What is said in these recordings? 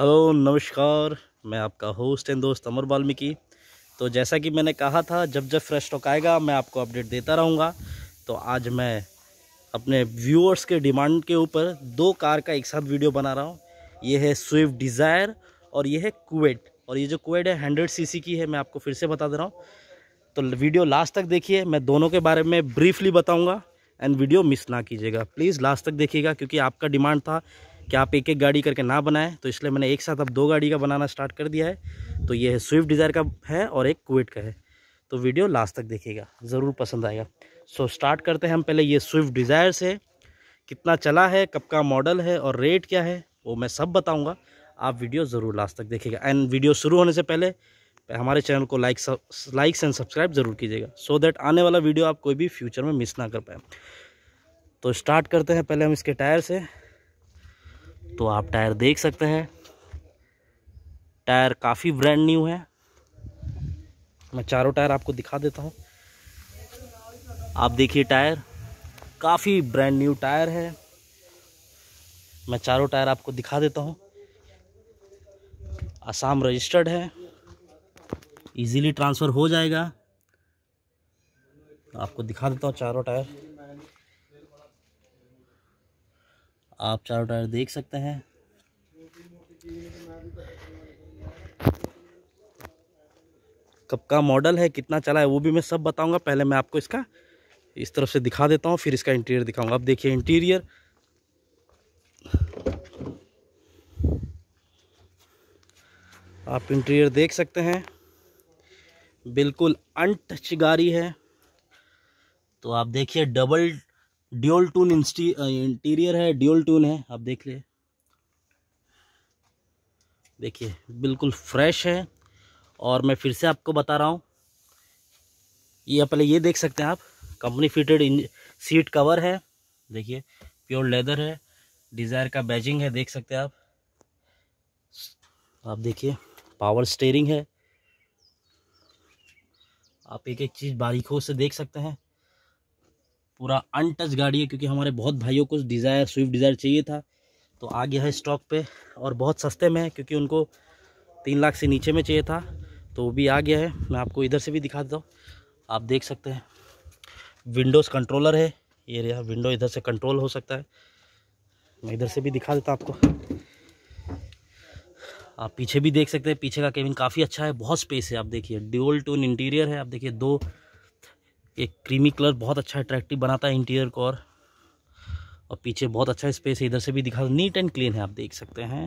hello नमस्कार मैं आपका होस्ट एंड दोस्त अमर वाल्मीकि तो जैसा कि मैंने कहा था जब जब फ्रेश स्टॉक आएगा मैं आपको अपडेट देता रहूँगा तो आज मैं अपने व्यूअर्स के डिमांड के ऊपर दो कार का एक साथ वीडियो बना रहा हूँ ये है स्विफ्ट डिज़ायर और ये है कुवेट और ये जो कुवेट है हंड्रेड सी की है मैं आपको फिर से बता दे रहा हूँ तो वीडियो लास्ट तक देखिए मैं दोनों के बारे में ब्रीफली बताऊँगा एंड वीडियो मिस ना कीजिएगा प्लीज़ लास्ट तक देखिएगा क्योंकि आपका डिमांड था कि आप एक एक गाड़ी करके ना बनाएं तो इसलिए मैंने एक साथ अब दो गाड़ी का बनाना स्टार्ट कर दिया है तो ये है स्विफ्ट डिज़ायर का है और एक कुवेट का है तो वीडियो लास्ट तक देखिएगा ज़रूर पसंद आएगा सो स्टार्ट करते हैं हम पहले ये स्विफ्ट डिज़ायर से कितना चला है कब का मॉडल है और रेट क्या है वो मैं सब बताऊँगा आप वीडियो ज़रूर लास्ट तक देखिएगा एंड वीडियो शुरू होने से पहले हमारे चैनल को लाइक लाइक्स एंड सब्सक्राइब ज़रूर कीजिएगा सो so दैट आने वाला वीडियो आप कोई भी फ्यूचर में मिस ना कर पाए तो स्टार्ट करते हैं पहले हम इसके टायर से तो आप टायर देख सकते हैं टायर काफ़ी ब्रांड न्यू है मैं चारों टायर आपको दिखा देता हूँ आप देखिए टायर काफ़ी ब्रांड न्यू टायर है मैं चारों टायर आपको दिखा देता हूँ आसाम रजिस्टर्ड है इजीली ट्रांसफ़र हो जाएगा आपको दिखा देता हूँ चारों टायर आप चारों टायर देख सकते हैं कब का मॉडल है कितना चला है वो भी मैं सब बताऊंगा पहले मैं आपको इसका इस तरफ से दिखा देता हूँ फिर इसका इंटीरियर दिखाऊंगा अब देखिए इंटीरियर आप इंटीरियर देख सकते हैं बिल्कुल अनटच गाड़ी है तो आप देखिए डबल ड्यूल टून इंटीरियर है ड्यूल टून है आप देख ले देखिए बिल्कुल फ्रेश है और मैं फिर से आपको बता रहा हूँ ये पहले ये देख सकते हैं आप कंपनी फिटेड सीट कवर है देखिए प्योर लेदर है डिज़ायर का बैजिंग है देख सकते हैं आप आप देखिए पावर स्टेयरिंग है आप एक एक चीज़ बारीकों से देख सकते हैं पूरा अनटच गाड़ी है क्योंकि हमारे बहुत भाइयों को डिज़ायर स्विफ्ट डिज़ायर चाहिए था तो आ गया है स्टॉक पे और बहुत सस्ते में है क्योंकि उनको तीन लाख से नीचे में चाहिए था तो वो भी आ गया है मैं आपको इधर से भी दिखा देता हूँ आप देख सकते हैं विंडोज़ कंट्रोलर है ये रहा विंडो इधर से कंट्रोल हो सकता है मैं इधर से भी दिखा देता आपको आप पीछे भी देख सकते हैं पीछे का केबिन काफ़ी अच्छा है बहुत स्पेस है आप देखिए ड्यूल टून इंटीरियर है आप देखिए दो एक क्रीमी कलर बहुत अच्छा अट्रैक्टिव बनाता है इंटीरियर को और और पीछे बहुत अच्छा स्पेस है इधर से भी दिखा नीट एंड क्लीन है आप देख सकते हैं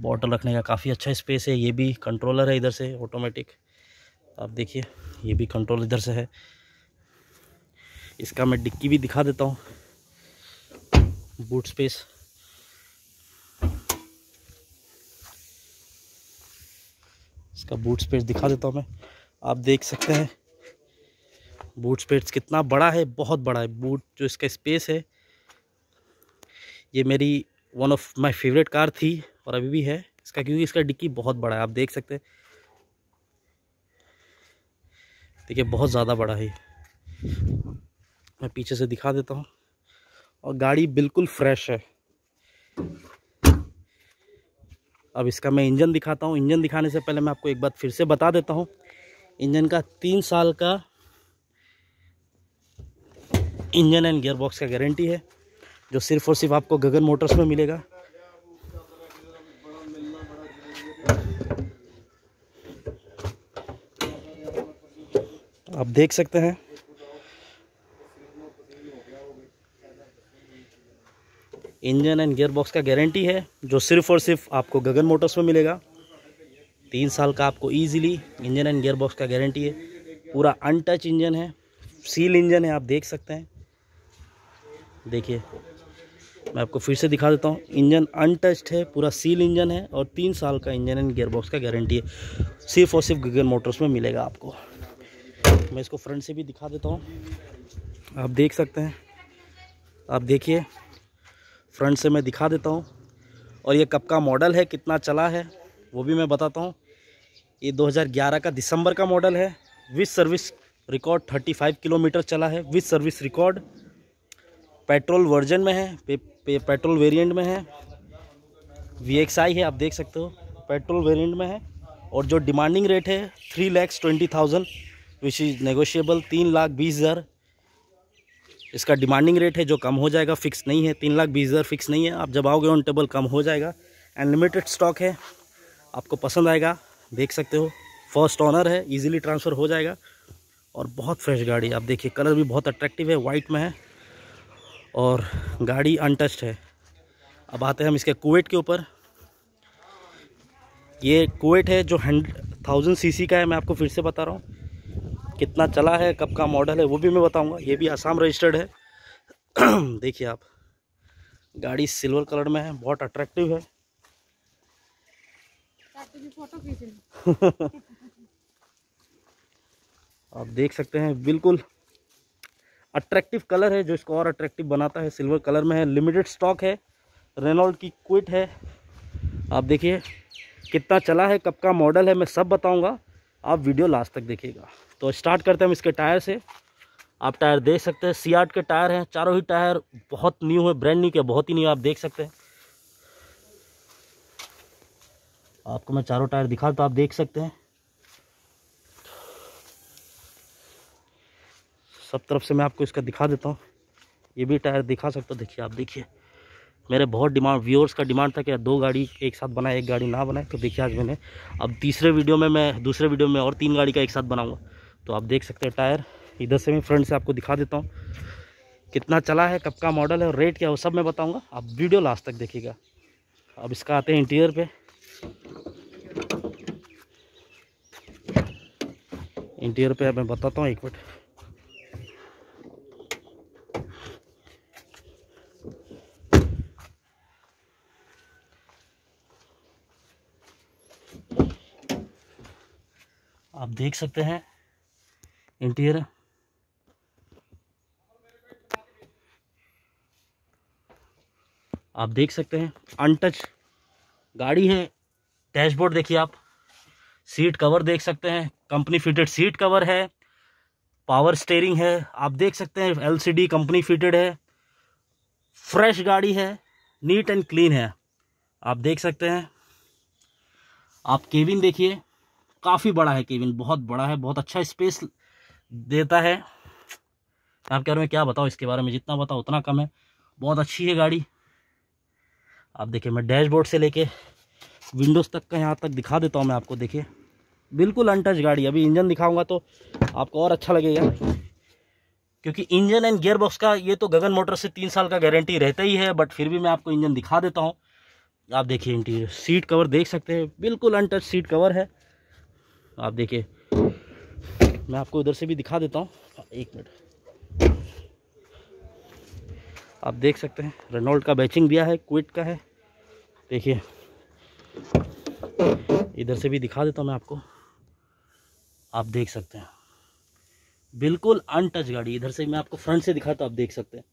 बॉटल रखने का काफ़ी अच्छा स्पेस है ये भी कंट्रोलर है इधर से ऑटोमेटिक आप देखिए ये भी कंट्रोल इधर से है इसका मैं डिक्की भी दिखा देता हूँ बूट स्पेस इसका बूट स्पेस दिखा देता हूँ मैं आप देख सकते हैं बूट स्पेस कितना बड़ा है बहुत बड़ा है बूट जो इसका स्पेस है ये मेरी one of my favourite car थी और अभी भी है इसका क्योंकि इसका डिक्की बहुत बड़ा है आप देख सकते हैं देखिए बहुत ज़्यादा बड़ा है मैं पीछे से दिखा देता हूँ और गाड़ी बिल्कुल फ्रेश है अब इसका मैं इंजन दिखाता हूँ इंजन दिखाने से पहले मैं आपको एक बात फिर से बता देता हूँ इंजन का तीन साल का इंजन एंड गियर बॉक्स का गारंटी है जो सिर्फ और सिर्फ आपको गगन मोटर्स में मिलेगा आप देख सकते हैं इंजन एंड गियर बॉक्स का गारंटी है जो सिर्फ और सिर्फ आपको गगन मोटर्स में मिलेगा तीन साल का आपको easily engine and gear box का गारंटी है पूरा अनटच इंजन है सील इंजन है आप देख सकते हैं देखिए मैं आपको फिर से दिखा देता हूँ इंजन अनटच्ड है पूरा सील इंजन है और तीन साल का इंजन एंड गेयरबॉक्स का गारंटी है सिर्फ और सिर्फ गगन मोटर्स में मिलेगा आपको मैं इसको फ्रंट से भी दिखा देता हूँ आप देख सकते हैं आप देखिए फ्रंट से मैं दिखा देता हूँ और ये कब का मॉडल है कितना चला है वो भी मैं बताता हूँ ये 2011 का दिसंबर का मॉडल है विथ सर्विस रिकॉर्ड 35 किलोमीटर चला है with service record petrol version में है पे, पे, पेट्रोल वेरिएंट में है वी एक्स आई है आप देख सकते हो पेट्रोल वेरिएंट में है और जो डिमांडिंग रेट है three lakhs twenty thousand which is negotiable तीन लाख बीस हज़ार इसका डिमांडिंग रेट है जो कम हो जाएगा फिक्स नहीं है तीन लाख बीस हज़ार फिक्स नहीं है आप जब आओगे ऑन टेबल कम हो जाएगा अनलिमिटेड स्टॉक है आपको पसंद आएगा देख सकते हो फर्स्ट ऑनर है ईजिली ट्रांसफ़र हो जाएगा और बहुत फ्रेश गाड़ी आप देखिए कलर भी बहुत अट्रैक्टिव है वाइट में है और गाड़ी अनटस्ट है अब आते हैं हम इसके कुवेट के ऊपर ये कुवेट है जो हंड थाउजेंड सी का है मैं आपको फिर से बता रहा हूँ कितना चला है कब का मॉडल है वो भी मैं बताऊँगा ये भी आसाम रजिस्टर्ड है देखिए आप गाड़ी सिल्वर कलर में है बहुत अट्रैक्टिव है आप देख सकते हैं बिल्कुल अट्रैक्टिव कलर है जो इसको और अट्रैक्टिव बनाता है सिल्वर कलर में है लिमिटेड स्टॉक है रेनॉल्ड की क्विट है आप देखिए कितना चला है कब का मॉडल है मैं सब बताऊंगा आप वीडियो लास्ट तक देखिएगा तो स्टार्ट करते हैं हम इसके टायर से आप टायर देख सकते हैं सी के टायर हैं चारों ही टायर बहुत न्यू है ब्रांड न्यू के बहुत ही न्यू आप देख सकते हैं आपको मैं चारों टायर दिखा तो आप देख सकते हैं सब तरफ से मैं आपको इसका दिखा देता हूँ ये भी टायर दिखा सकता हूँ देखिए आप देखिए मेरे बहुत डिमांड व्यूअर्स का डिमांड था कि दो गाड़ी एक साथ बनाए एक गाड़ी ना बनाए तो देखिए आज मैंने अब तीसरे वीडियो में मैं दूसरे वीडियो में और तीन गाड़ी का एक साथ बनाऊँगा तो आप देख सकते हैं टायर इधर से मैं फ्रंट से आपको दिखा देता हूँ कितना चला है कब का मॉडल है और रेट क्या है वो सब मैं बताऊँगा आप वीडियो लास्ट तक देखिएगा अब इसका आते हैं इंटीरियर पे इंटीरियर पे मैं बताता हूँ एक मिनट आप देख सकते हैं इंटीरियर आप देख सकते हैं अनटच गाड़ी है डैशबोर्ड देखिए आप सीट कवर देख सकते हैं कंपनी फिटेड सीट कवर है पावर स्टेयरिंग है आप देख सकते हैं एलसीडी कंपनी फिटेड है फ्रेश गाड़ी है नीट एंड क्लीन है आप देख सकते हैं आप केविन देखिए काफ़ी बड़ा है केबिन बहुत बड़ा है बहुत अच्छा स्पेस देता है आप कह रहे हैं क्या बताओ इसके बारे में जितना बताओ उतना कम है बहुत अच्छी है गाड़ी आप देखिए मैं डैशबोर्ड से लेके विंडोज़ तक का यहाँ तक दिखा देता हूँ मैं आपको देखिए बिल्कुल अनटच गाड़ी अभी इंजन दिखाऊंगा तो आपको और अच्छा लगेगा क्योंकि इंजन एंड गियर बॉक्स का ये तो गगन मोटर से तीन साल का गारंटी रहता ही है बट फिर भी मैं आपको इंजन दिखा देता हूँ आप देखिए इंटीरियर सीट कवर देख सकते हैं बिल्कुल अनटच सीट कवर है आप देखिए मैं आपको उधर से भी दिखा देता हूँ हाँ, एक मिनट आप देख सकते हैं रनोल्ड का बैचिंग दिया है क्विट का है देखिए इधर से भी दिखा देता हूँ मैं आपको आप देख सकते हैं बिल्कुल अनटच गाड़ी इधर से मैं आपको फ्रंट से दिखाता हूँ आप देख सकते हैं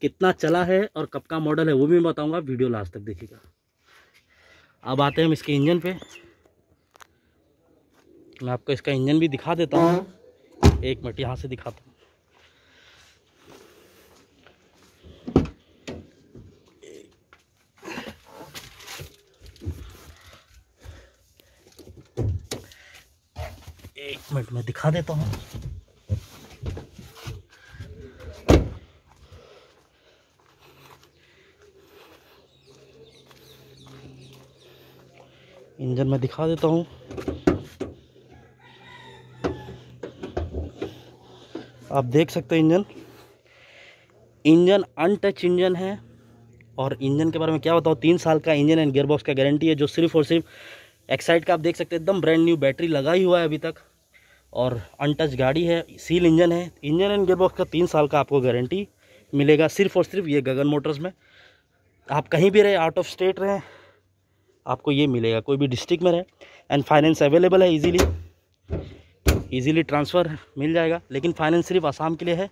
कितना चला है और कब का मॉडल है वो भी मैं बताऊंगा वीडियो लास्ट तक देखिएगा अब आते हैं हम इसके इंजन पे मैं आपको इसका इंजन भी दिखा देता हूँ एक मिनट यहाँ से दिखाता हूँ एक मिनट में दिखा देता हूँ इंजन में दिखा देता हूँ आप देख सकते हैं इंजन इंजन अनटच इंजन है और इंजन के बारे में क्या बताओ तीन साल का इंजन एंड गेयरबॉक्स का गारंटी है जो सिर्फ और सिर्फ एक्साइड का आप देख सकते हैं एकदम ब्रांड न्यू बैटरी लगा ही हुआ है अभी तक और अनटच गाड़ी है सील इंजन है इंजन एंड गेयरबॉक्स का तीन साल का आपको गारंटी मिलेगा सिर्फ और सिर्फ ये गगन मोटर्स में आप कहीं भी रहे आउट ऑफ स्टेट रहे आपको ये मिलेगा कोई भी डिस्ट्रिक्ट में रहे एंड फाइनेंस अवेलेबल है इजीली इजीली ट्रांसफ़र मिल जाएगा लेकिन फाइनेंस सिर्फ आसाम के लिए है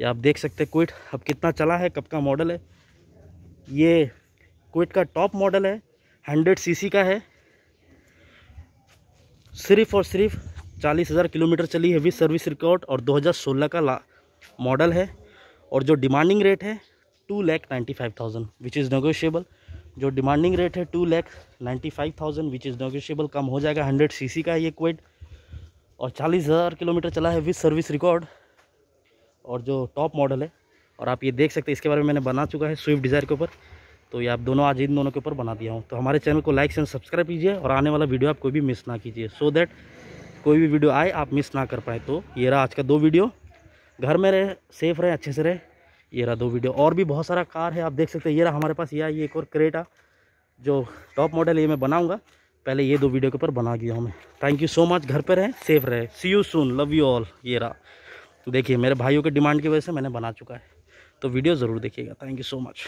ये आप देख सकते हैं क्विट अब कितना चला है कब का मॉडल है ये क्विट का टॉप मॉडल है हंड्रेड सी का है सिर्फ और सिर्फ चालीस हज़ार किलोमीटर चली है विथ सर्विस रिकॉर्ड और 2016 का ला मॉडल है और जो डिमांडिंग रेट है two lakh ninety five thousand which is negotiable जो डिमांडिंग रेट है two lakh ninety five thousand which is negotiable कम हो जाएगा हंड्रेड सीसी का ये क्वेट और चालीस हज़ार किलोमीटर चला है विथ सर्विस रिकॉर्ड और जो टॉप मॉडल है और आप ये देख सकते हैं इसके बारे में मैंने बना चुका है स्विफ्ट डिज़ायर के ऊपर तो ये आप दोनों आज इन दोनों के ऊपर बना दिया हूँ तो हमारे चैनल को लाइक एंड सब्सक्राइब कीजिए और आने वाला वीडियो आप कोई भी मिस ना कीजिए सो दैट कोई भी वीडियो आए आप मिस ना कर पाए तो ये रहा आज का दो वीडियो घर में रहे सेफ रहे अच्छे से रहे ये रहा दो वीडियो और भी बहुत सारा कार है आप देख सकते हैं ये रहा हमारे पास ये आई एक और क्रेटा जो टॉप मॉडल ये मैं बनाऊँगा पहले ये दो वीडियो के ऊपर बना दिया हूँ मैं थैंक यू सो मच घर पर रहें सेफ रहे see you soon love you all ये रहा तो देखिए मेरे भाइयों के डिमांड की वजह से मैंने बना चुका है तो वीडियो ज़रूर देखिएगा थैंक यू सो मच